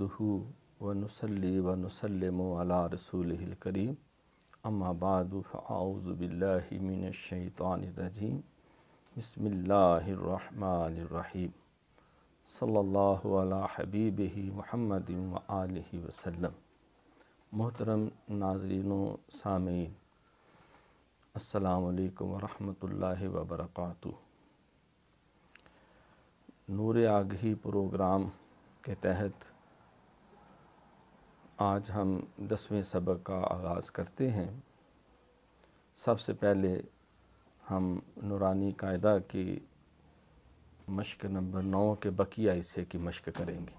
नहमदहू वनसली वनसलम अला रसूल करीम अम्माबाद फ़ाउज़बिल्लिमिनशैतरजीम बसमीम सल्ला हबीब महमद वसम मोहतरम नाजरीन सामीन अल्लाम वरहमल वबरक नूर आगही प्रोग्राम के तहत आज हम दसवें सबक का आगाज़ करते हैं सबसे पहले हम नूरानी कायदा की मश्क नंबर नौ के बकिया हिस्से की मश्क करेंगे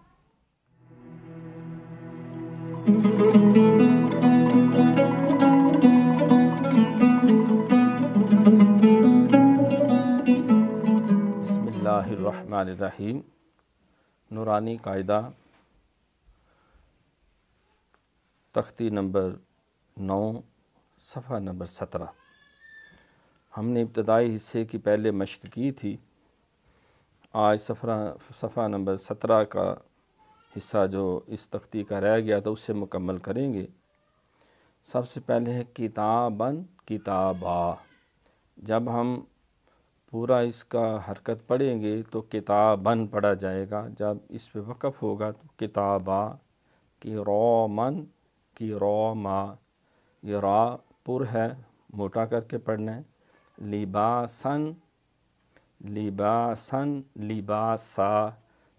रहीम नूरानी कायदा तख्ती नंबर नौ सफ़ा नंबर सत्रह हमने इब्तदाई हिस्से की पहले मशक की थी आज सफ़रा सफ़ा नंबर सत्रह का हिस्सा जो इस तख्ती का रह गया था उससे मुकम्मल करेंगे सबसे पहले है किताबन किताबा जब हम पूरा इसका हरकत पढ़ेंगे तो किताबन पढ़ा जाएगा जब इस पे वक़ होगा तो किताबा कि रोमन की रो मा ये रा पुर है मोटा करके पढ़ना है लिबासन लिबासन लिबासा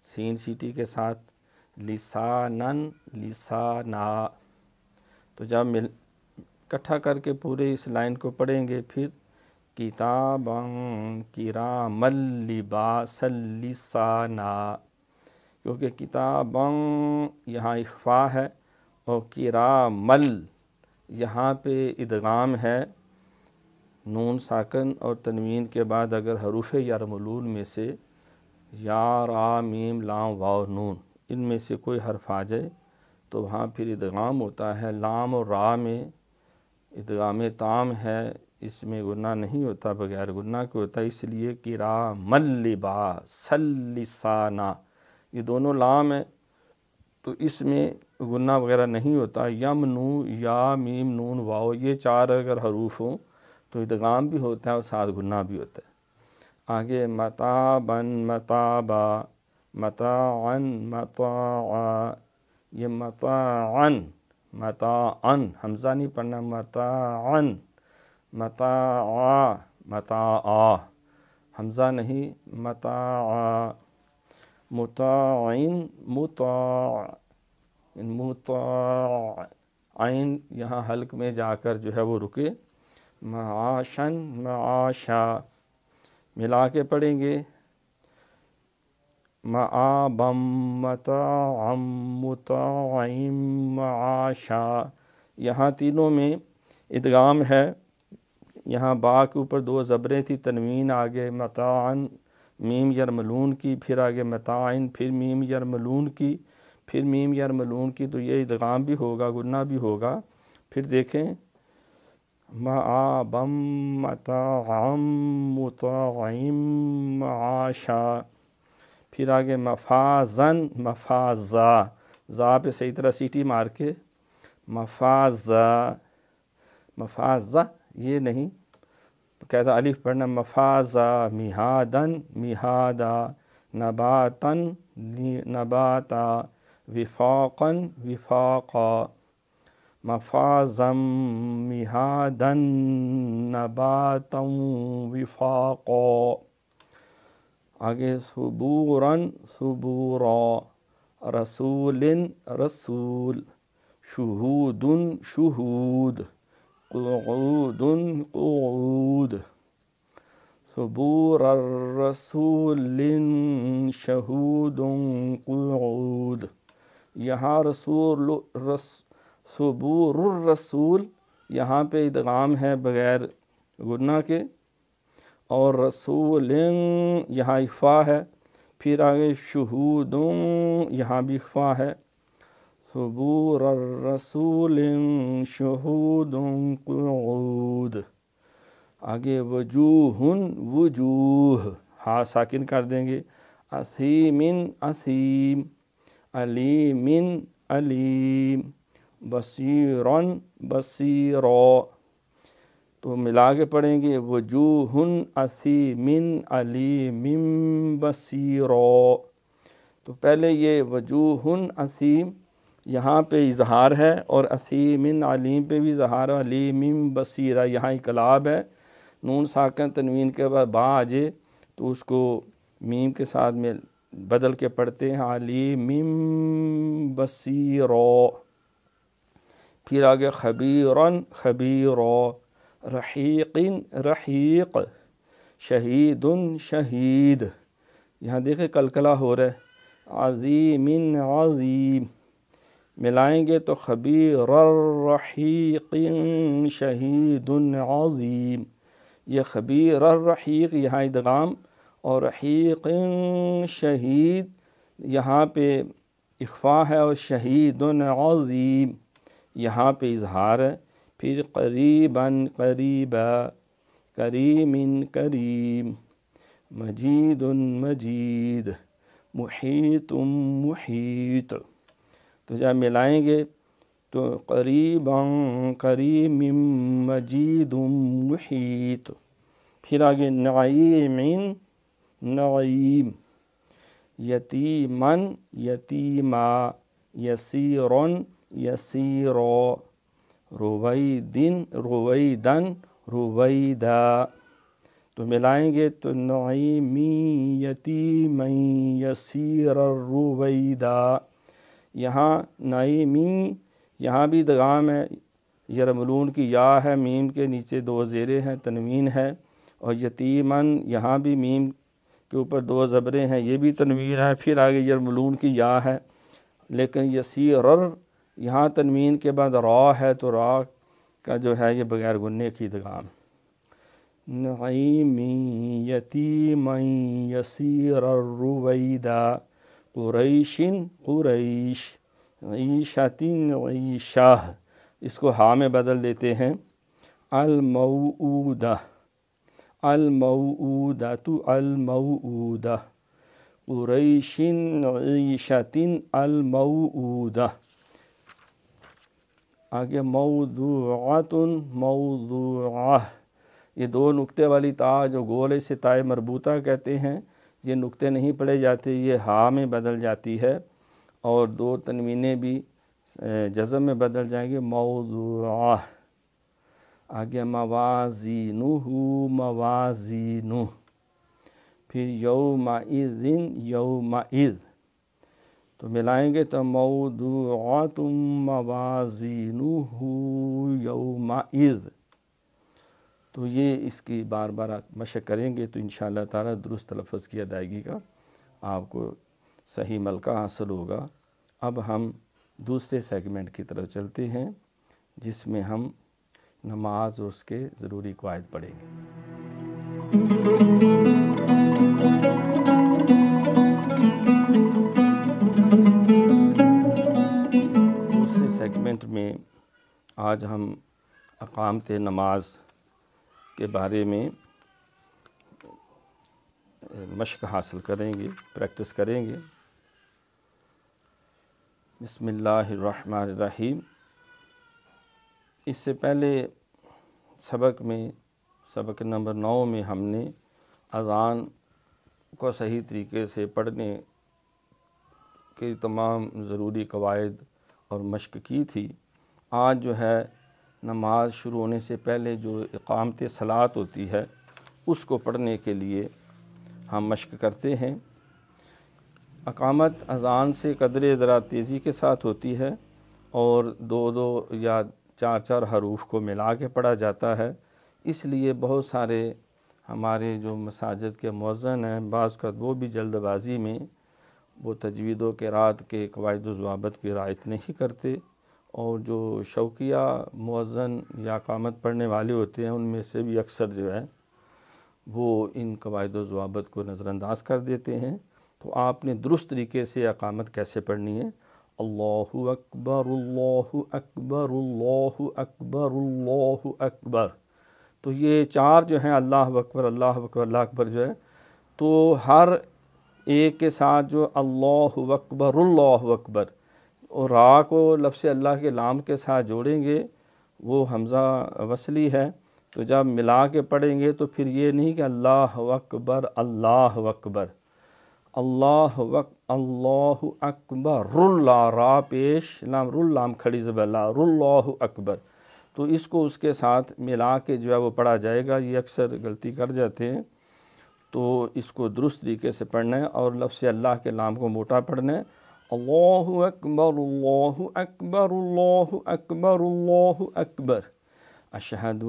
सीन सीटी के साथ लिसानन लिसाना तो जब मिल इकट्ठा करके पूरे इस लाइन को पढ़ेंगे फिर किताब किरामल लिबासल लिसाना क्योंकि किताब यहाँ इख्वा है और मल यहाँ पे इदगाम है नून साकन और तनवीन के बाद अगर हरूफ यारमलून में से या रा मीम लाम वाव नून में से कोई हरफ आ जाए तो वहाँ फिर इदगाम होता है लाम और रा में इदगाम ताम है इसमें गुना नहीं होता बगैर गुना के होता इसलिए कि रा मल्लिबा सल्लिसाना ये दोनों लाम है तो इसमें गुना वगैरह नहीं होता यम नू या मीम नून वाओ ये चार अगर हरूफ हों तो इदगाम भी होता है और साथ गुना भी होता है आगे मता बन मताबा मता अन मता ये मता अन मता अन हमजा नहीं पढ़ना मता अन मता आ मता आ हमजा नहीं मता मुता मुता आइन यहाँ हल्क में जाकर जो है वो रुके माशन माशा मिला के पढ़ेंगे माबम आशा यहाँ तीनों में इदगाम है यहाँ बा के ऊपर दो ज़बरें थी तनवीन आगे मतान मीम यरमलून की फिर आगे मतान फिर मीम यरमलून की फिर मीम यार मलून की तो ये इदगाम भी होगा गुना भी होगा फिर देखें माबम फिर आगे मफाजन मफाजा ज़ा पे सही तरह सीटी मार के मफाजा मफाजा ये नहीं कहता अलिफ पढ़ना मफाजा मिहादन मिहादा नबातन नबाता وفاقا وفاقا مفازا مهادا نباتا وفاقا آگے صبورا صبورا رسول رسول شهود شهود قعود قعود صبور الرسول شهود قعود यहाँ रसूल रसबूर रसूल यहाँ पे इदगाम है बग़ैर गुना के और रसूल यहाँ इफ़ा है फिर आगे शहूदों यहाँ भी इफ़ा है सबूर रसूल शहूद कुद आगे वजूहन वजूह हाँ साकििन कर देंगे असीमिन असीम alimin alim बसीरन बसीरा तो मिला के पढ़ेंगे वजूहन असीमिन अलीमिम बसीरा तो पहले ये वजूहन असीम यहाँ पे इजहार है और असीमिन अलीम पे भी इजहार अलीमिम बसीरा यहाँ इकलाब है नून साकन तनवीन के बाद बा आ तो उसको मीम के साथ में बदल के पढ़ते हैं मिम बसीरो फिर आगे खबीरन खबीरो रहीकिन रहीक शहीद शहीद यहाँ देखे कलकला हो रहा है अजीमिन अजीम मिलाएंगे तो खबीर रहीकिन शहीद अजीम ये खबीर रहीक यहाँ इदगाम और हीकिन शहीद यहाँ पे इख्फा है और शहीद अज़ीम यहाँ पे इजहार है फिर करीबन करीब करीमिन करीम मजीद मजीद मुहीत मुहीत तो जब मिलाएंगे तो करीब करीम मजीद मुहीत फिर आगे नाइमिन नईम यतीमन यतीमा यसीरन यसीरो रुवैदिन रुवैदन रुवैदा तो मिलाएंगे तो नईमी यतीमई यसीर रुवैदा यहाँ नईमी यहाँ भी दगाम है यरमलून की या है मीम के नीचे दो ज़ेरे हैं तनवीन है और यतीमन यहाँ भी मीम के ऊपर दो ज़बरें हैं ये भी तनवीर है फिर आगे यरमलून की या है लेकिन यसीर यहाँ तनवीन के बाद रॉ है तो रॉ का जो है ये बग़ैर गुन्ने की दगाम नईमी मई यसीर रुवैदा कुरैशिन कुरैश ईशातिन ईशाह इसको हा में बदल देते हैं अलमऊदा अलमऊदतु अलमऊदा कुरैशिन ईशतिन अलमऊदा आगे मऊदूतन मऊदूआ ये दो नुक्ते वाली ता जो गोले से ताए मरबूता कहते हैं ये नुक्ते नहीं पढ़े जाते ये हा में बदल जाती है और दो तनवीने भी जज़म में बदल जाएंगे मऊदूआ आ गया मवाजीनुहु मवाजीनु फिर यौमाइदिन इज़ तो मिलाएंगे तो मऊदुआतुम मवाजीनुहु इज़ तो ये इसकी बार बार मशक करेंगे तो इन ताला दुरुस्त तलफ़ की अदायगी का आपको सही मलका हासिल होगा अब हम दूसरे सेगमेंट की तरफ चलते हैं जिसमें हम नमाज और उसके ज़रूरी कवायद पढ़ेंगे दूसरे सेगमेंट में आज हम अकामत नमाज के बारे में मशक हासिल करेंगे प्रैक्टिस करेंगे बसमीम इससे पहले सबक में सबक नंबर नौ में हमने अज़ान को सही तरीके से पढ़ने के तमाम ज़रूरी कवायद और मशक की थी आज जो है नमाज शुरू होने से पहले जो इकामत सलात होती है उसको पढ़ने के लिए हम मशक करते हैं अकामत अजान से कदर ज़रा तेज़ी के साथ होती है और दो दो या चार चार हरूफ को मिला के पढ़ा जाता है इसलिए बहुत सारे हमारे जो मसाजिद के मौजन हैं बाज़ का वो भी जल्दबाजी में वो तजवीद के रात के कवायद जवाबत की रायत नहीं करते और जो शौकिया मौजन या कामत पढ़ने वाले होते हैं उनमें से भी अक्सर जो है वो इन कवायद जवाबत को नज़रअंदाज कर देते हैं तो आपने दुरुस्त तरीके से अकामत कैसे पढ़नी है अल्लाह अकबर अल्लाह अकबर अल्लाह अकबर अल्लाह अकबर तो ये चार जो हैं अल्लाह अकबर अल्लाह अकबर अल्लाह अकबर जो है तो हर एक के साथ जो अल्लाह अकबर अल्लाह अकबर और रा को लफ्स अल्लाह के लाम के साथ जोड़ेंगे वो हमज़ा वसली है तो जब मिला के पढ़ेंगे तो फिर ये नहीं कि अल्लाह अकबर अल्लाह अकबर अल्लाह वक अल्लाह अकबर रुल्ला रा पेश लाम रुल्लाम खड़ी ज़बल्ला रुल्लाह अकबर तो इसको उसके साथ मिला के जो है वो पढ़ा जाएगा ये अक्सर गलती कर जाते हैं तो इसको दुरुस्त तरीके से पढ़ना है और लफ्स अल्लाह के नाम को मोटा पढ़ना है अल्लाह अकबर अल्लाह अकबर अल्लाह अकबर अल्लाह अकबर अशहद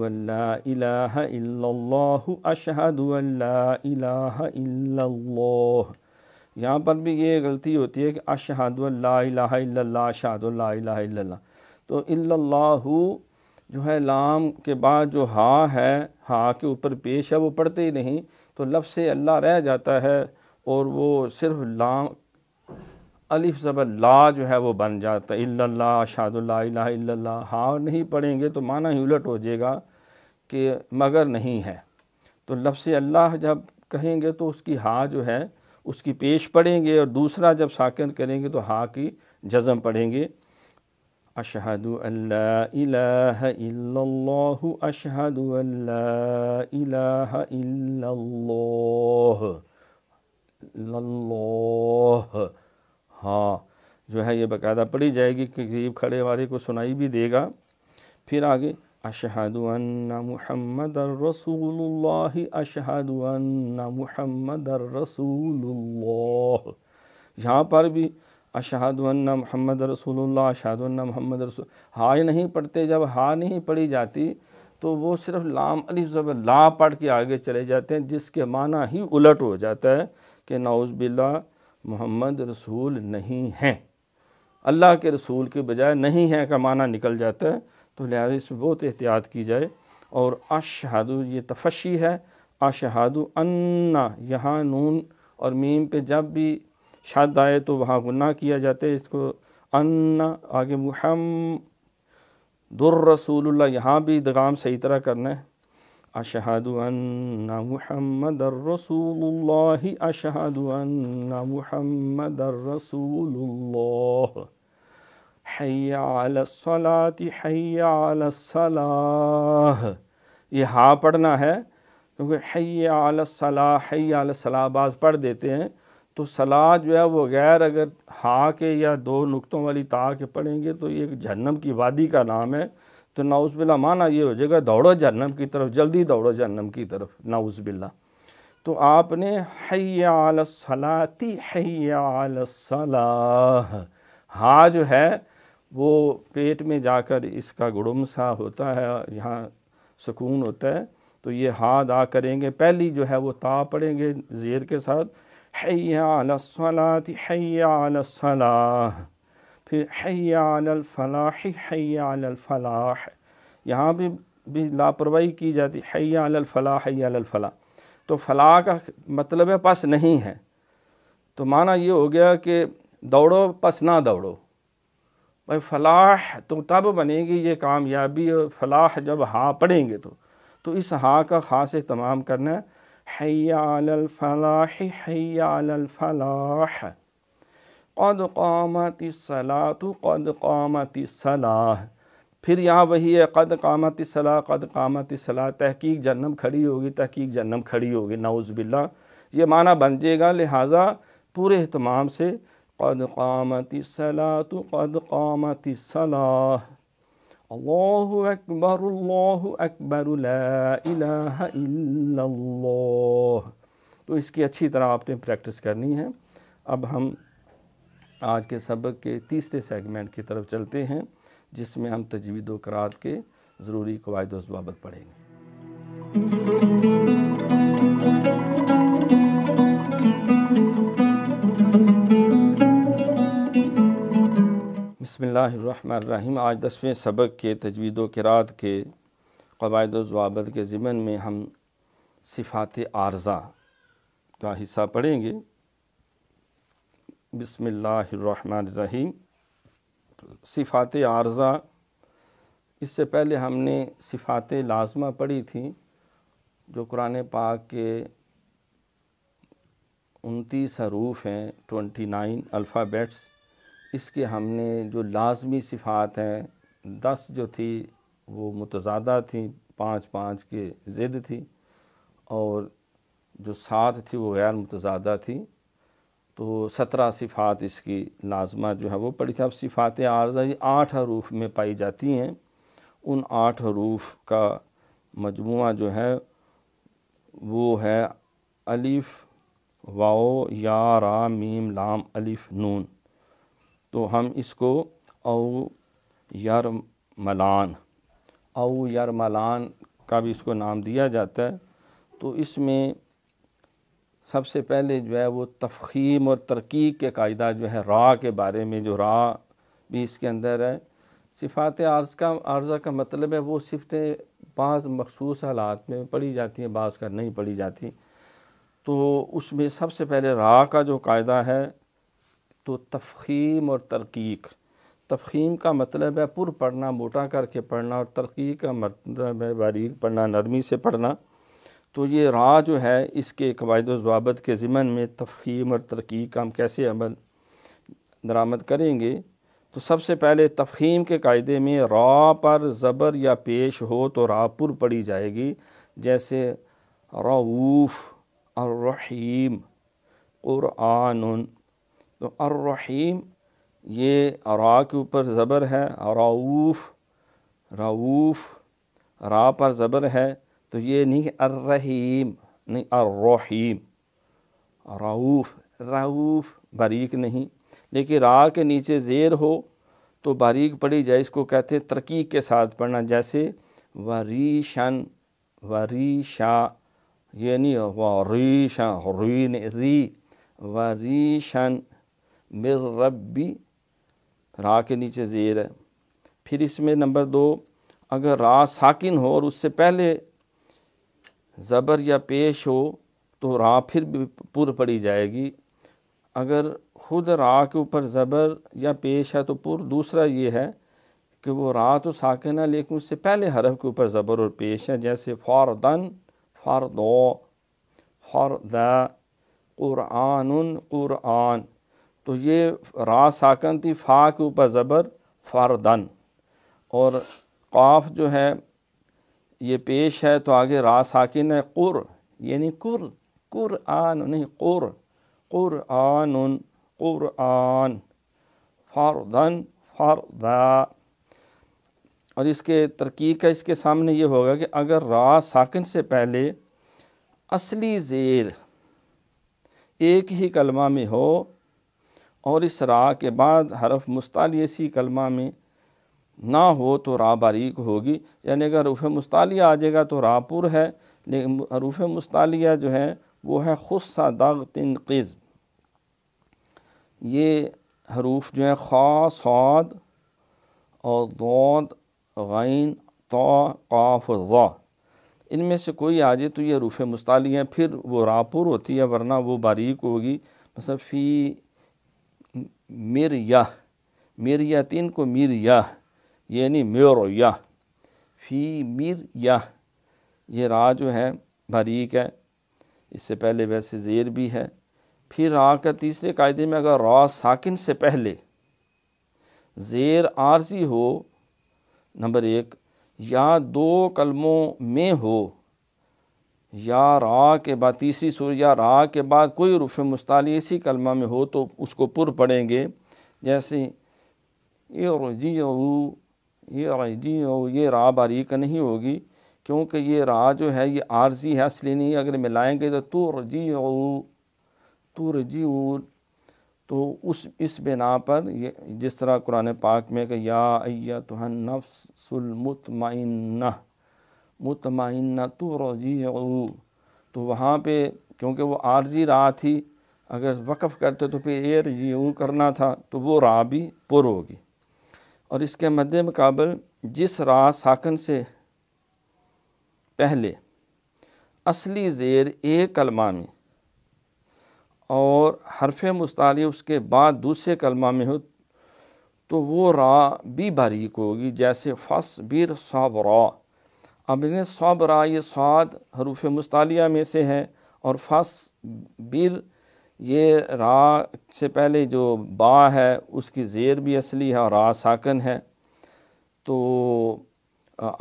अल्लाह अशहद अल्लाह यहाँ पर भी ये गलती होती है कि अशहदुल्ला अशहदुल्ला तो इल्लल्लाहु जो है लाम के बाद जो हा है हा के ऊपर पेश है वो पढ़ते ही नहीं तो लफ्ज़ से अल्लाह रह जाता है और वो सिर्फ लाम अलिफ ज़बर ला जो है वो बन जाता है इल्ला इल्लल्लाह हा नहीं पढ़ेंगे तो माना ही उलट हो जाएगा कि मगर नहीं है तो लफ्ज़ अल्लाह जब कहेंगे तो उसकी हा जो है उसकी पेश पढ़ेंगे और दूसरा जब साकिन करेंगे तो हा की जज़म पढ़ेंगे अशहद अल्लाह अशहद अल्लाह हाँ जो है ये बकायदा पढ़ी जाएगी कि गरीब खड़े वाले को सुनाई भी देगा फिर आगे अशहद महमद रसूल अशहद महमद रसूल यहाँ पर भी अशहद महमद रसूल अशहद महमद रसूल हाय नहीं पढ़ते जब हा नहीं पढ़ी जाती तो वो सिर्फ लाम अली ज़बर ला पढ़ के आगे चले जाते हैं जिसके माना ही उलट हो जाता है कि नाउज़बिल्ला मोहम्मद रसूल नहीं हैं अल्लाह के रसूल के बजाय नहीं है का माना निकल जाता है तो लिहाजा इसमें बहुत एहतियात की जाए और अशहादु ये तफशी है अशहादु अन्ना यहाँ नून और मीम पे जब भी शद आए तो वहाँ गुना किया जाता है इसको अन्ना आगे मुहम दुर रसूलुल्लाह यहाँ भी दगाम सही तरह करना है अशहदु अन्ना मुहम्मद रसूलुल्लाह अशहदु अन्ना मुहम्मद रसूलुल्लाह हैया हैया ये हाँ पढ़ना है क्योंकि हैया अलसलाह बाज पढ़ देते हैं तो सलाह जो है वो गैर अगर हाँ के या दो नुकतों वाली ता के पढ़ेंगे तो ये एक जहन्नम की वादी का नाम है तो नाउज़बिल्ला माना ये हो जाएगा दौड़ो जहन्नम की तरफ जल्दी दौड़ो जहन्नम की तरफ नाउज़बिल्ला तो आपने हैया सलाती हाँ हा जो है वो पेट में जाकर इसका गुड़मसा सा होता है यहाँ सुकून होता है तो ये हाथ आ करेंगे पहली जो है वो ता पड़ेंगे जेर के साथ हैयासलात हैयासलाह फिर हैयालफलाह हैयालफलाह यहाँ भी भी लापरवाही की जाती हैयालफलाह हैयालफलाह तो फलाह का मतलब है पस नहीं है तो माना ये हो गया कि दौड़ो पस ना दौड़ो भाई फलाह तो तब बनेगी ये कामयाबी और फलाह जब हाँ पढ़ेंगे तो तो इस हाँ का ख़ास तमाम करना है हैयालफलाह हैयालफलाह कद कामत तो कद कामत सलाह फिर यहाँ वही है कद कामत सलाह कद कामत सलाह तहकीक जन्म खड़ी होगी तहकीक जन्म खड़ी होगी नाउज़बिल्ला ये माना बन जाएगा लिहाजा पूरे अहतमाम से قد قامت الصلاة قد قامت الصلاة الله أكبر الله أكبر لا إله إلا الله तो इसकी अच्छी तरह आपने प्रैक्टिस करनी है अब हम आज के सबक के तीसरे सेगमेंट की तरफ चलते हैं जिसमें हम तजवीद करात के ज़रूरी कवायद वाबत पढ़ेंगे बसमीम आज दसवें सबक के तजवीद करात के कवायद जवाबत के ज़िमन में हम सिफात आर्ज़ा का हिस्सा पढ़ेंगे बसमीम सिफात आर्ज़ा इससे पहले हमने सिफात लाजमा पढ़ी थी जो कुरान पाक के उनतीस हरूफ हैं ट्वेंटी नाइन अल्फ़ाबेट्स इसके हमने जो लाजमी सिफ़ात हैं दस जो थी वो मुतजादा थी पाँच पाँच के ज़िद थी और जो सात थी वो गैर मुतजादा थी तो सत्रह सिफ़ात इसकी लाजमा जो है वो पढ़ी थी अब सिफ़ात आर्जा ये आठ हरूफ में पाई जाती हैं उन आठ हरूफ का मजमु जो है वो है अलिफ़ वाओ या रा मीम लाम अलिफ़ नून तो हम इसको औ यार मलान औ यार मलान का भी इसको नाम दिया जाता है तो इसमें सबसे पहले जो है वो तफ़ीम और तरकीब के कायदा जो है रा के बारे में जो रा भी इसके अंदर है सिफात आर्ज़ का आर्ज़ा का मतलब है वो सिफतें बाज़ मखसूस हालात में पढ़ी जाती हैं बाज़ का नहीं पढ़ी जाती तो उसमें सबसे पहले रा का जो कायदा है तो तफ़ीम और तरकीक तफ़ीम का मतलब है पुर पढ़ना मोटा करके पढ़ना और तरकीक का मतलब है बारीक पढ़ना नरमी से पढ़ना तो ये राह जो है इसके कवायद जवाबत के ज़िमन में तफ़ीम और तरकीक का हम कैसे अमल दरामद करेंगे तो सबसे पहले तफ़ीम के कायदे में रा पर ज़बर या पेश हो तो पुर पढ़ी जाएगी जैसे रऊफ़ और रहीम क़ुरआन तो अर्रहीम ये रा के ऊपर ज़बर है राऊफ़ राऊफ़ रा पर ज़बर है तो ये नहीं अर्रहीम नहीं अर्रहीम राऊफ़ राऊफ़ बारीक नहीं लेकिन रा के नीचे ज़ेर हो तो बारीक पड़ी जाए इसको कहते हैं तरकीक के साथ पढ़ना जैसे वरीशन वरीशा ये नहीं वरीशा रीन री वरीशन मिर रबी रा के नीचे ज़ेर है फिर इसमें नंबर दो अगर रा साकिन हो और उससे पहले ज़बर या पेश हो तो रा फिर भी पुर पड़ी जाएगी अगर ख़ुद रा के ऊपर ज़बर या पेश है तो पुर दूसरा ये है कि वो रा तो साकिन है लेकिन उससे पहले हरफ के ऊपर ज़बर और पेश है जैसे फ़ारदन दो फ़ार क़ुरान क़ुरान तो ये रा साकन थी फ़ा के ऊपर ज़बर फ़ारदन और काफ जो है ये पेश है तो आगे रा साकिन है कुर यानी कुर कुर आन नहीं कुर कुर आन कुर आन फ़ारदन फ़ारदा और इसके तरकीब का इसके सामने ये होगा कि अगर रा साकिन से पहले असली ज़ेर एक ही कलमा में हो और इस रा के बाद हरफ मुस्तालियसी कलमा में ना हो तो रा बारीक होगी यानी अगर रूफ़ मुस्तालिया आ जाएगा तो रापुर है लेकिन रूफ़ मुस्तालिया जो है वो है खुस्सा दाग तिन क़ज़ ये हरूफ जो हैं खा सौद और दौद गैन तो काफ ज़ा इनमें से कोई आ जाए तो ये रूफ़ मुस्तालिया फिर वो रापुर होती है वरना वो बारीक होगी मतलब फ़ी मिर या तीन को मिर या यानी या फ़ी या ये रा जो है बारीक है इससे पहले वैसे ज़ेर भी है फिर रा का तीसरे कायदे में अगर रा साकिन से पहले ज़ेर आरजी हो नंबर एक या दो कलमों में हो या रा के बाद तीसरी सूर या रा के बाद कोई रुफ मुस्ताली इसी कलमा में हो तो उसको पुर पढ़ेंगे जैसे ये जी ये जी ये रा बारीक नहीं होगी क्योंकि ये रा जो है ये आर्जी है असली नहीं अगर मिलाएंगे तो तुर जी तुर जी तो उस इस बिना पर ये जिस तरह कुरान पाक में कि या अय्या तुहन नफ्सुलमतमिन मुतमिन तो रोजी तो वहाँ पे क्योंकि वो आर्जी राह थी अगर वक़ करते तो फिर एयर यू करना था तो वो राह भी पुर होगी और इसके मद्द मुकाबल जिस राह साकन से पहले असली ज़ेर ए कलमा में और हरफ मुस्ताली उसके बाद दूसरे कलमा में हो तो वो राह भी बारीक होगी जैसे फस बिर रॉ अब इन्हें सौबरा ये स्वाद हरूफ मुस्तालिया में से है और फस बिर ये रा से पहले जो बा है उसकी ज़ेर भी असली है और रा साकन है तो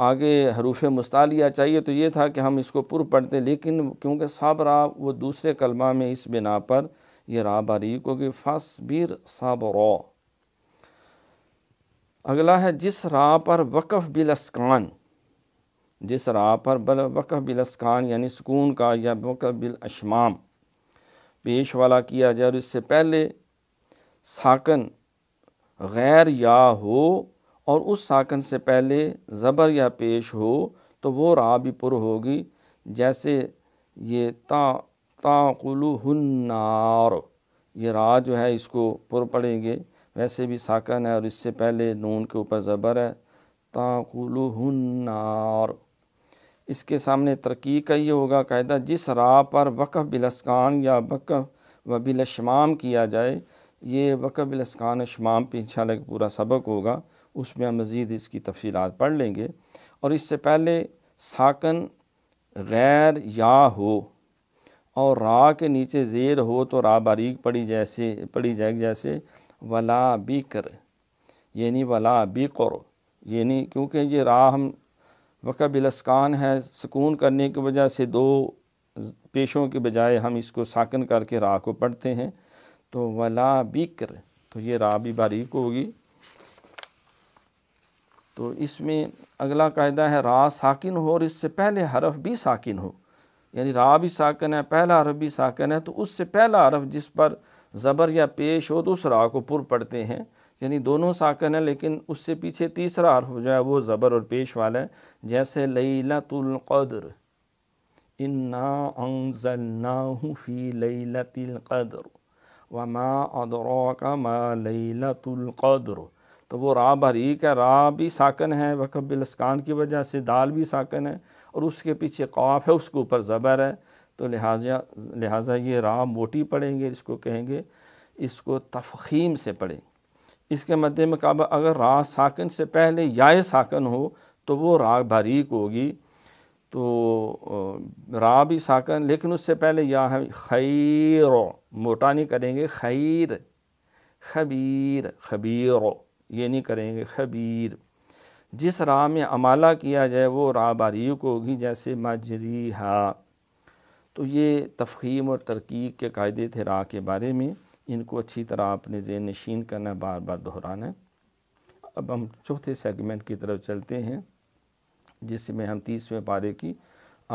आगे हरूफ मुस्तालिया चाहिए तो ये था कि हम इसको पुर पढ़ते लेकिन क्योंकि सब रा वो दूसरे कलमा में इस बिना पर यह रा बारीक होगी फस बिर सब रो अगला है जिस रा पर बिल बिलस्कान जिस राह पर बल वक़ बिलस्कान यानी सुकून का या वक़ अशमाम पेश वाला किया जाए और इससे पहले साकन गैर या हो और उस साकन से पहले ज़बर या पेश हो तो वो राह भी पुर होगी जैसे ये ता ताकुलनार ये राह जो है इसको पुर पड़ेंगे वैसे भी साकन है और इससे पहले नून के ऊपर ज़बर है ताकुलनार इसके सामने तरक्की का ये होगा कायदा जिस राह पर वक़ बिलस्कान या वक़ व बिलशमाम किया जाए ये वक़ बिलस्कान शमाम पर इंशाल्लाह पूरा सबक होगा उसमें हम मज़ीद इसकी तफसीत पढ़ लेंगे और इससे पहले साकन गैर या हो और रा के नीचे ज़ेर हो तो रा बारीक पड़ी जैसे पड़ी जाए जैसे वला बिकर यानी वला बिकर यानी क्योंकि ये रा हम वक़ा बिलस्कान है सुकून करने की वजह से दो पेशों के बजाय हम इसको साकन करके रा को पढ़ते हैं तो वला बिक्र तो ये रा भी बारीक होगी तो इसमें अगला कायदा है रा साकिन हो और इससे पहले हरफ भी साकिन हो यानी रा भी साकन है पहला हरफ भी साकन है तो उससे पहला हरफ जिस पर ज़बर या पेश हो तो उस रा को पुर पढ़ते हैं यानी दोनों साकन है लेकिन उससे पीछे तीसरा अरफ जो है वो ज़बर और पेश वाला है जैसे लईलातुल्क़द्र इन्ना फ़ी लईलातिलक़द्र व मा अदरा का मा लईलातुल्क़द्र तो वो रा बरीक है रा भी साकन है वक़ब बिलस्कान की वजह से दाल भी साकन है और उसके पीछे काफ है उसके ऊपर ज़बर है तो लिहाजा लिहाजा ये रा मोटी पढ़ेंगे इसको कहेंगे इसको तफखीम से पढ़ेंगे इसके मध्य में कहा अगर रा साकन से पहले याय साकन हो तो वो राग बारीक होगी तो रा भी साकन लेकिन उससे पहले या है खैर मोटा नहीं करेंगे खैर खबीर खबीर ये नहीं करेंगे खबीर जिस राह में अमाला किया जाए वो राह बारीक होगी जैसे मजरी हा तो ये तफहीम और तरकीक के कायदे थे राह के बारे में इनको अच्छी तरह आपने जेन नशीन करना है बार बार दोहराना है अब हम चौथे सेगमेंट की तरफ चलते हैं जिसमें हम तीसवें पारे की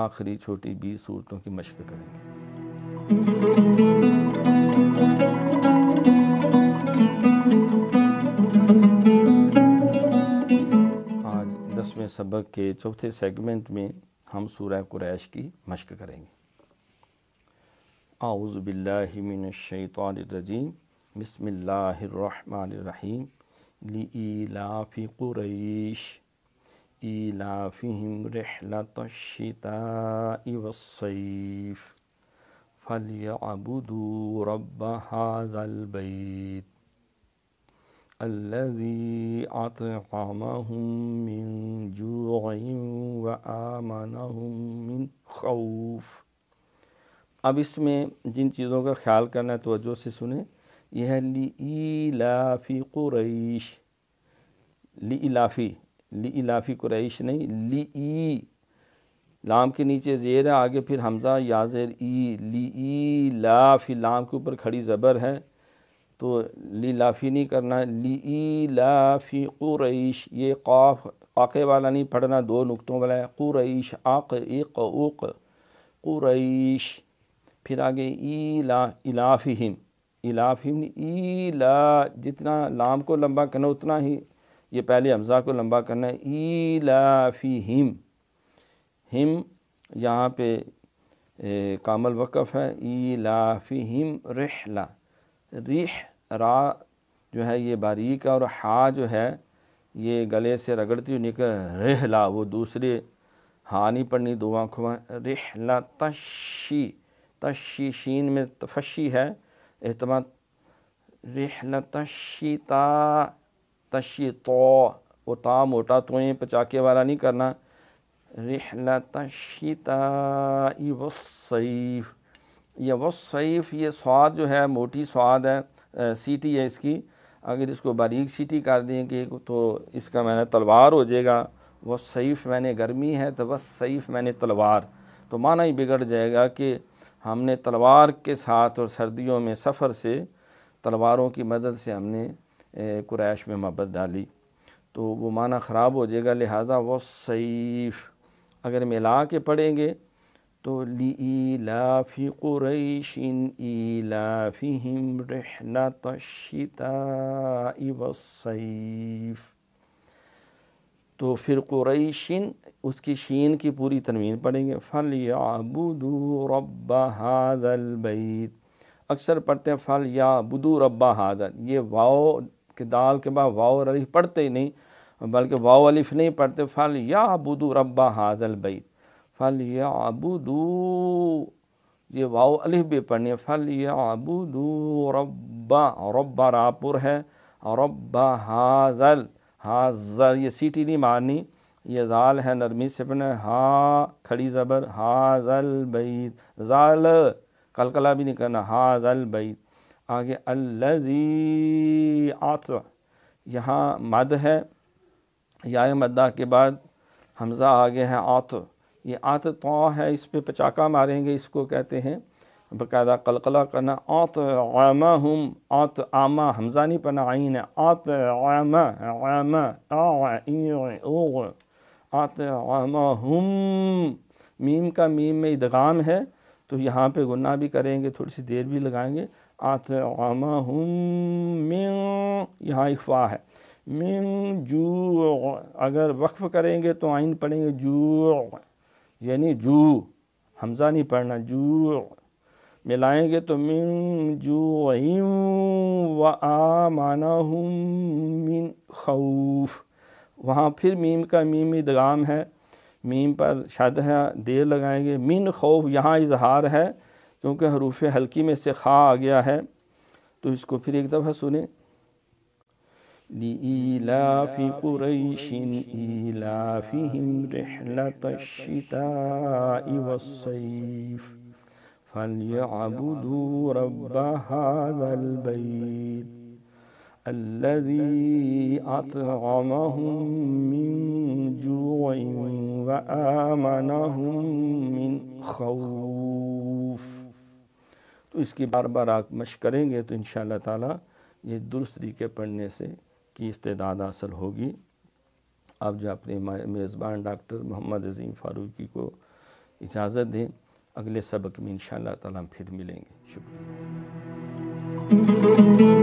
आखिरी छोटी बीस सूरतों की मशक करेंगे आज दसवें सबक के चौथे सेगमेंट में हम सूर्य कुरैश की मशक करेंगे أعوذ بالله من الشيطان الرجيم بسم الله الرحمن الرحيم لإيلاف قريش إيلافهم رحلة الشتاء والصيف فليعبدوا رب هذا البيت الذي أطعمهم من جوع وآمنهم من خوف अब इसमें जिन चीज़ों का ख्याल करना है तोज्जो से सुने यह है लीलाफ़ी कुरैश ली लाफ़ी कुरैश नहीं ली लाम के नीचे ज़ेर है आगे फिर हमज़ा याजर ई ली ई लाफ़ी लाम के ऊपर खड़ी ज़बर है तो ली लाफ़ी नहीं करना ली ई लाफ़ी कुरैश ये काफ काके वाला नहीं पढ़ना दो नुकतों वाला है कुरैश आक इक उक कुरैश फिर आगे ई इला इलाफ़िम इलाफ़िम ला जितना लाम को लंबा करना उतना ही ये पहले हमज़ा को लंबा करना है इलाफ़िम हिम हिम यहाँ पे कामल वक़फ़ है ई इलाफ़िम ला रिह रा जो है ये बारीक और हा जो है ये गले से रगड़ती हुई निकल ला वो दूसरे हा नहीं पढ़नी दो आँखों में ला तशी तशीशीन में तफशी है अहतमाद रिहलत तशीता तशी तो वो ता मोटा तो पचाके वाला नहीं करना रिहलत शीता वसैफ यह वसैफ ये स्वाद जो है मोटी स्वाद है सीटी है इसकी अगर इसको बारीक सीटी कर देंगे तो इसका मैंने तलवार हो जाएगा वसैफ मैंने गर्मी है तो वसैफ मैंने तलवार तो माना ही बिगड़ जाएगा कि हमने तलवार के साथ और सर्दियों में सफ़र से तलवारों की मदद से हमने कुरैश में मबत डाली तो वो माना ख़राब हो जाएगा लिहाजा वो सईफ़ अगर मिला के पढ़ेंगे तो ली लाफ़ी कुरैशिन लाफ़ी हिम रहना तशिता सईफ़ तो फिर कुरैशिन उसकी शीन की पूरी तनवीन पढ़ेंगे फल याबुदू रब्बा हाजल बैत अक्सर पढ़ते हैं फल या बुदू रब्बा हाजल ये वाओ के दाल के बाद वाओ अलिफ पढ़ते ही नहीं बल्कि वाओ अलिफ नहीं पढ़ते फल या बुदू रब्बा हाजल बैत फल या अबुदू ये वाओ अलिफ भी पढ़नी है फल या अबुदू रब्बा रब्बा रापुर है रब्बा हाजल हाँ जर ये सीटी नहीं मारनी ये जाल है नरमी सिपन हाँ खड़ी ज़बर हाँ जल बैत जाल कलकला भी नहीं करना हाँ जल बैत आगे अल्लजी आत यहाँ मद है या मद्दा के बाद हमज़ा आगे है आत ये आत तो है इस पर पचाका मारेंगे इसको कहते हैं बकायदा कलकला करना आत आमा हम आत आमा हमजानी पना आइन आत आमा आमा आत आमा हम मीम का मीम में इदगाम है तो यहाँ पे गुना भी करेंगे थोड़ी सी देर भी लगाएंगे आत आमा हम मिन यहाँ इखफा है मिन जू अगर वक्फ़ करेंगे तो आइन पढ़ेंगे जू यानी जू हमज़ानी पढ़ना जू मिलाएंगे तो मिन जो व आ माना हूँ मिन खौफ वहाँ फिर मीम का मीम इदगाम है मीम पर है देर लगाएंगे मिन खौफ यहाँ इजहार है क्योंकि हरूफ हल्की में से खा आ गया है तो इसको फिर एक दफ़ा सुने لإيلاف قريش إيلافهم رحلة الشتاء والصيف فليعبدوا رب هذا البيت الذي أطعمهم من جوع وآمنهم من خوف तो इसकी बार बार आप मश करेंगे तो इन ताला ये दुरुस्त तरीके पढ़ने से की इस्तेदाद हासिल होगी आप जो अपने मेज़बान डॉक्टर मोहम्मद अजीम फारूकी को इजाज़त दें अगले सबक में इन ताला हम फिर मिलेंगे शुक्रिया